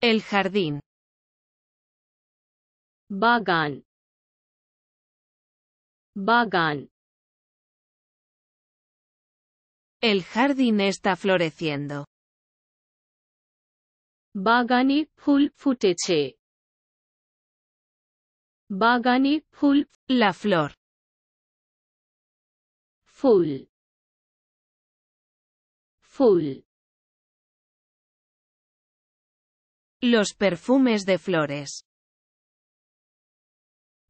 El jardín. Bagan. Bagan. El jardín está floreciendo. Bagani full futeche. Bagani ful la flor Full. Full. Los perfumes de flores.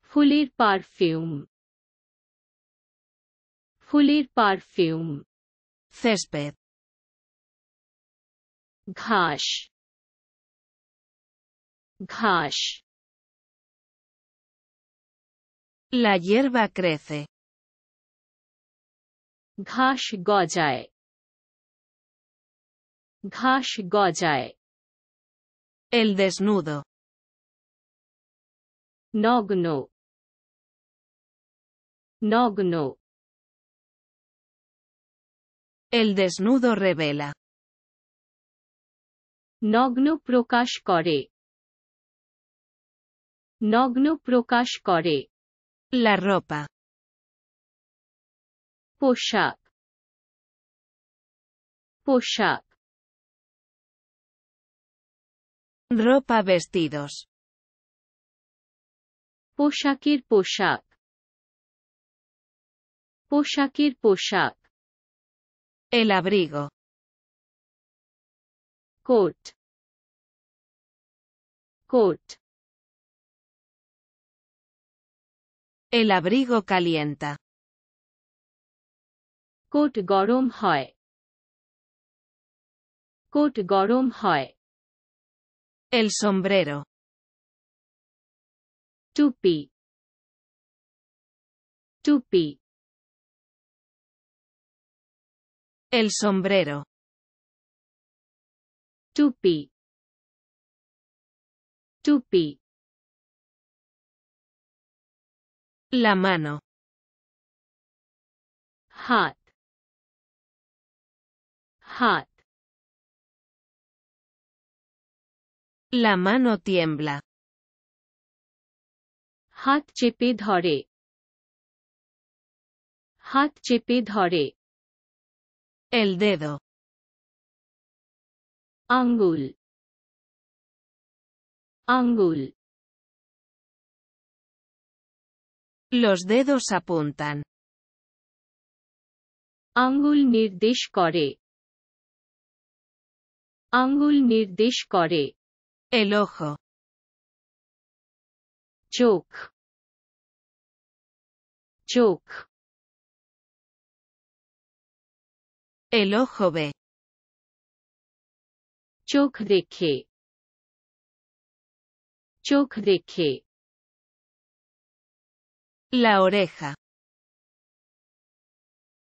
Fulir parfum. Fulir parfum. Césped. Gash. Gash. La hierba crece. Gash gojae. Gash gojae. El desnudo. Nogno. Nogno. El desnudo revela. Nogno prokash kore. Nogno prokash kore. La ropa. Poshak. Poshak. Ropa vestidos. Pushakir pushak. Pushakir pushak. El abrigo. Coat. Coat. El abrigo calienta. Coat gorum hoy. Coat gorum hoy. El sombrero. Tupi. Tupi. El sombrero. Tupi. Tupi. La mano. Hat. Hat. La mano tiembla. Hat chipid El dedo. Angul. Angul. Los dedos apuntan. Angul nirdish kore. Angul nirdish el ojo. Chuk. Chuk. El ojo ve. Chuk deje. Chuk deje. La oreja.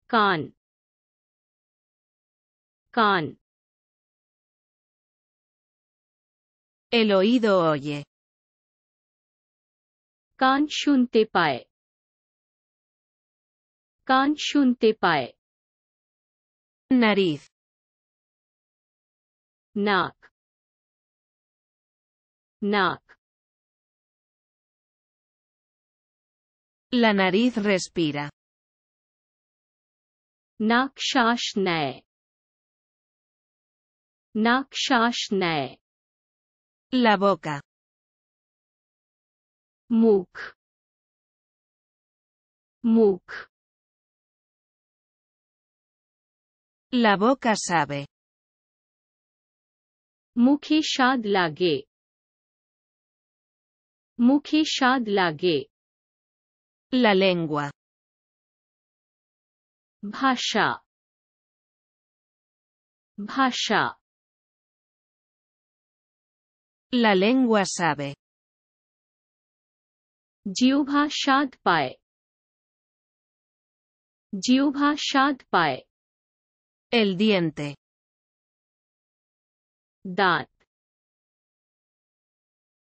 Con. Con. El oído oye. Can te pae. Can te pae. Nariz. Nac. Nac. La nariz respira. Nak shash nae. Nak shash la boca. Muk. Muk. La boca sabe. Mukhi shad lage. Mukhi shad lage. La lengua. Bhasha. Bhasha. La lengua sabe. Yubha shad pai. shagpai. shad El diente. Dat.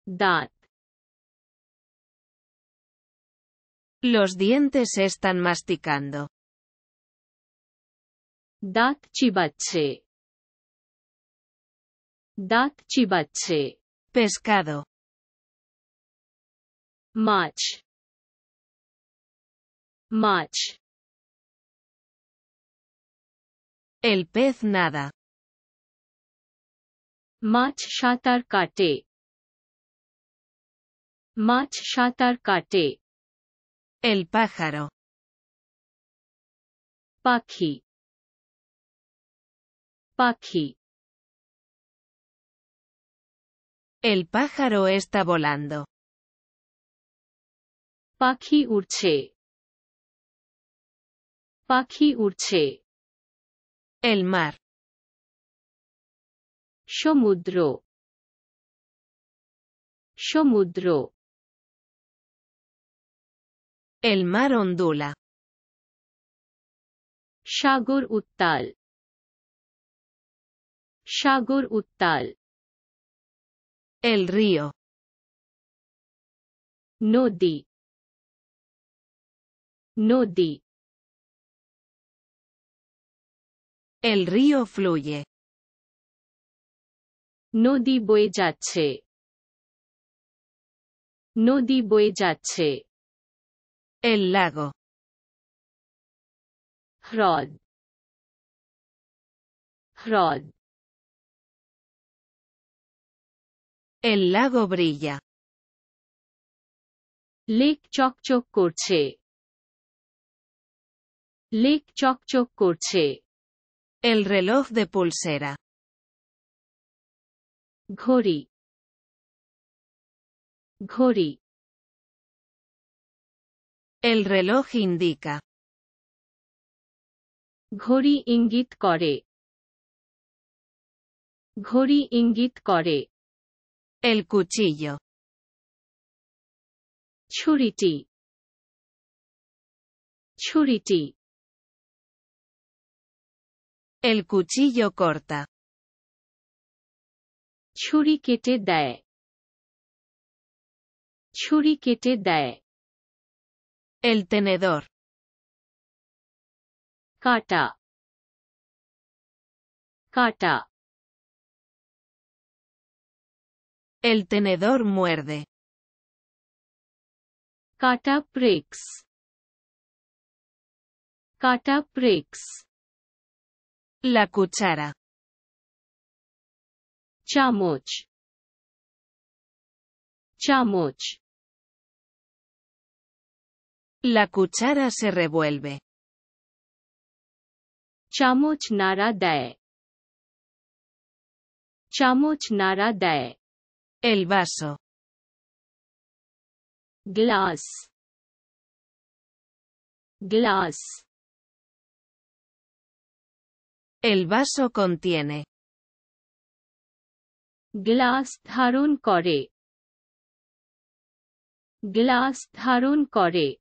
Dat. Los dientes están masticando. Dat chibache. Dat chibache pescado Mach. much el pez nada Mach shatar kate much shatar kate el pájaro pakhi pakhi El pájaro está volando. Pakhi urche. Pakhi urche. El mar. Shomudro. Shomudro. El mar ondula. Shagur uttal. Shagur uttal. El río. Nodi. Nodi. El río fluye. Nodi bueyache. Nodi bueyache. El lago. El lago brilla. Lake chok chok korche. El reloj de pulsera. Ghori. Ghori. El reloj indica. Ghori ingit kore. Ghori ingit kore. El cuchillo. Churiti. Churiti. El cuchillo corta. Churi kete dae. dae. El tenedor. Cata. Cata. El tenedor muerde. Kata Cataprix. Kata La cuchara. Chamoch. Chamoch. La cuchara se revuelve. Chamoch nara dae. Chamoch nara dae. El vaso. Glass. Glass. El vaso contiene. Glass tharun kore. Glass tharun kore.